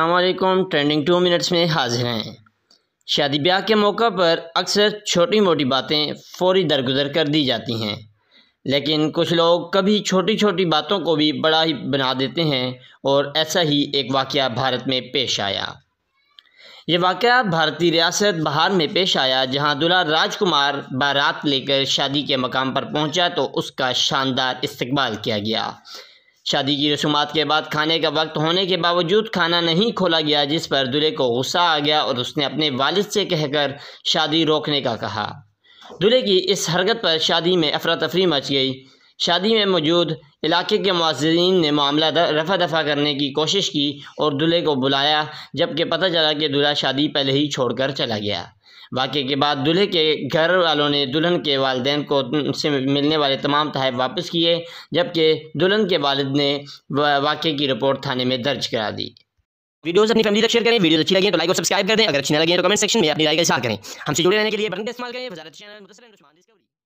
अल्लाम trending two minutes में हाजिर हैं शादी ब्याह के मौका पर अक्सर छोटी मोटी बातें फौरी दरगुजर कर दी जाती हैं लेकिन कुछ लोग कभी छोटी छोटी बातों को भी बड़ा ही बना देते हैं और ऐसा ही एक वाक़ भारत में पेश आया ये वाक़ भारतीय रियासत बहार में पेश आया जहां दुला राजकुमार बारात लेकर शादी के मकाम पर पहुंचा तो उसका शानदार इस्तकबाल किया गया शादी की रसूमात के बाद खाने का वक्त होने के बावजूद खाना नहीं खोला गया जिस पर दुल्हे को गुस्सा आ गया और उसने अपने वालिद से कहकर शादी रोकने का कहा दुल्हे की इस हरकत पर शादी में अफरा तफरी मच गई शादी में मौजूद इलाके के मुआजरीन ने मामला रफा दफा करने की कोशिश की और दुल्हे को बुलाया जबकि पता चला कि दुल्हा शादी पहले ही छोड़कर चला गया वाक़े के बाद दूल्हे के घर वालों ने दुल्हन के वालदेन को उनसे मिलने वाले तमाम तहफ़ वापस किए जबकि दुल्हन के वालद ने वाक़े की रिपोर्ट थाने में दर्ज करा दी वीडियोस अपनी फैमिली तक शेयर करें वीडियो अच्छी लगे तो लाइक और सब्सक्राइब कर दें अगर अच्छी लगे तो कमेंट सेक्शन में अपनी राय का इजहार करें हमसे जुड़े रहने के लिए बटन इस्तेमाल करें